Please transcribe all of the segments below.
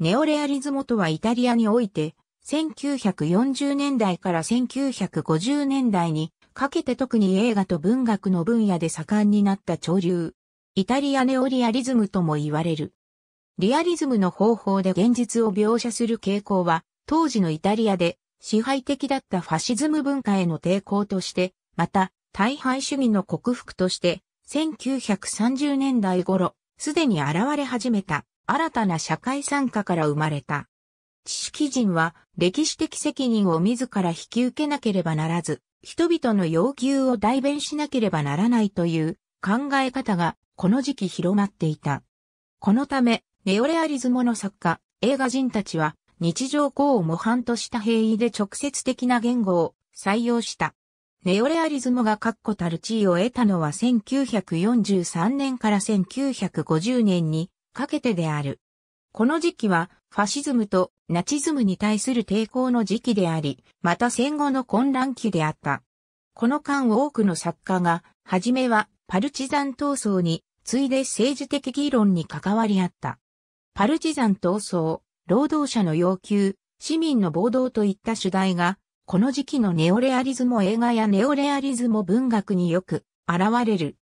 ネオレアリズムとはイタリアにおいて、1940年代から1950年代にかけて特に映画と文学の分野で盛んになった潮流。イタリアネオリアリズムとも言われる。リアリズムの方法で現実を描写する傾向は、当時のイタリアで支配的だったファシズム文化への抵抗として、また、大敗主義の克服として、1930年代頃、すでに現れ始めた。新たな社会参加から生まれた。知識人は歴史的責任を自ら引き受けなければならず、人々の要求を代弁しなければならないという考え方がこの時期広まっていた。このため、ネオレアリズムの作家、映画人たちは日常語を模範とした平易で直接的な言語を採用した。ネオレアリズムが確固たる地位を得たのは1943年から1950年にかけてである。この時期はファシズムとナチズムに対する抵抗の時期であり、また戦後の混乱期であった。この間多くの作家が、はじめはパルチザン闘争に、次いで政治的議論に関わりあった。パルチザン闘争、労働者の要求、市民の暴動といった主題が、この時期のネオレアリズム映画やネオレアリズム文学によく現れる。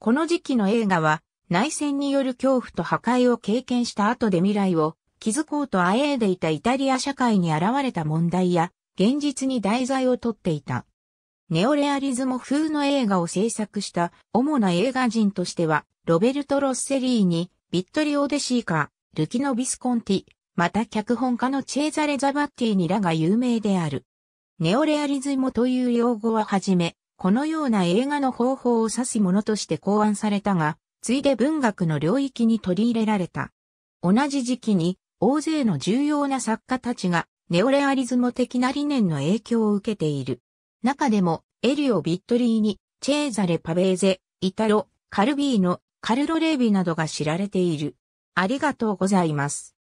この時期の映画は内戦による恐怖と破壊を経験した後で未来を築こうとあえいでいたイタリア社会に現れた問題や現実に題材をとっていた。ネオレアリズム風の映画を制作した主な映画人としては、ロベルト・ロッセリーニ、ビットリオ・デシーカ、ルキノ・ビスコンティ、また脚本家のチェーザレ・ザバッティにらが有名である。ネオレアリズムという用語ははじめ、このような映画の方法を指すものとして考案されたが、次いで文学の領域に取り入れられた。同じ時期に大勢の重要な作家たちがネオレアリズム的な理念の影響を受けている。中でもエリオ・ビットリーニ、チェーザレ・パベーゼ、イタロ、カルビーノ、カルロ・レービなどが知られている。ありがとうございます。